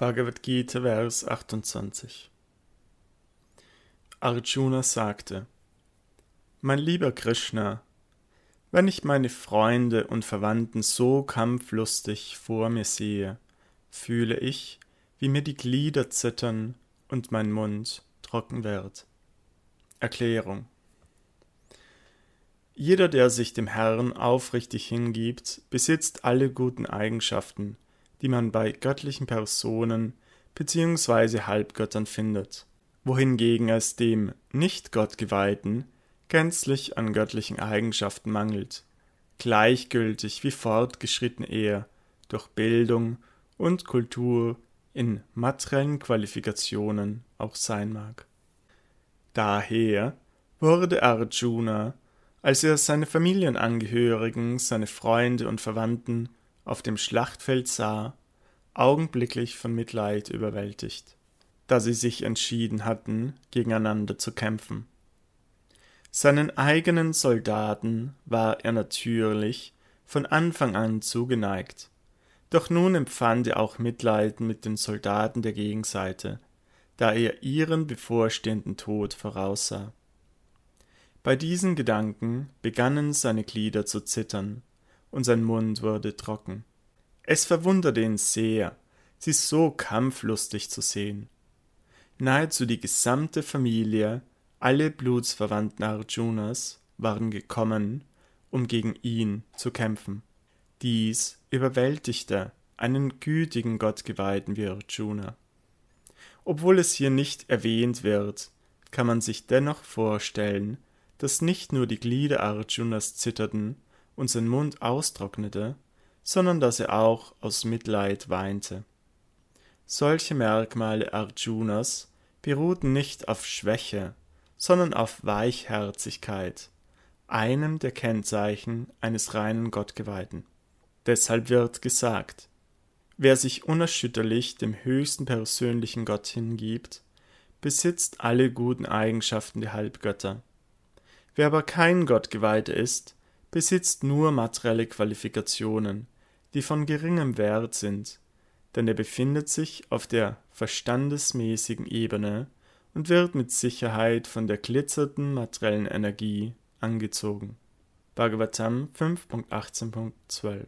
Bhagavad Gita, Vers 28. Arjuna sagte, Mein lieber Krishna, wenn ich meine Freunde und Verwandten so kampflustig vor mir sehe, fühle ich, wie mir die Glieder zittern und mein Mund trocken wird. Erklärung Jeder, der sich dem Herrn aufrichtig hingibt, besitzt alle guten Eigenschaften – die man bei göttlichen Personen bzw. Halbgöttern findet, wohingegen es dem Nicht-Gottgeweihten gänzlich an göttlichen Eigenschaften mangelt, gleichgültig wie fortgeschritten er durch Bildung und Kultur in materiellen Qualifikationen auch sein mag. Daher wurde Arjuna, als er seine Familienangehörigen, seine Freunde und Verwandten auf dem Schlachtfeld sah, augenblicklich von Mitleid überwältigt, da sie sich entschieden hatten, gegeneinander zu kämpfen. Seinen eigenen Soldaten war er natürlich von Anfang an zugeneigt, doch nun empfand er auch Mitleid mit den Soldaten der Gegenseite, da er ihren bevorstehenden Tod voraussah. Bei diesen Gedanken begannen seine Glieder zu zittern, und sein Mund wurde trocken. Es verwunderte ihn sehr, sie so kampflustig zu sehen. Nahezu die gesamte Familie, alle Blutsverwandten Arjunas, waren gekommen, um gegen ihn zu kämpfen. Dies überwältigte einen gütigen Gottgeweihten wie Arjuna. Obwohl es hier nicht erwähnt wird, kann man sich dennoch vorstellen, dass nicht nur die Glieder Arjunas zitterten und sein Mund austrocknete, sondern dass er auch aus Mitleid weinte. Solche Merkmale Arjunas beruhten nicht auf Schwäche, sondern auf Weichherzigkeit, einem der Kennzeichen eines reinen Gottgeweihten. Deshalb wird gesagt, wer sich unerschütterlich dem höchsten persönlichen Gott hingibt, besitzt alle guten Eigenschaften der Halbgötter. Wer aber kein Gottgeweihter ist, besitzt nur materielle Qualifikationen, die von geringem Wert sind, denn er befindet sich auf der verstandesmäßigen Ebene und wird mit Sicherheit von der glitzernden materiellen Energie angezogen. Bhagavatam 5.18.12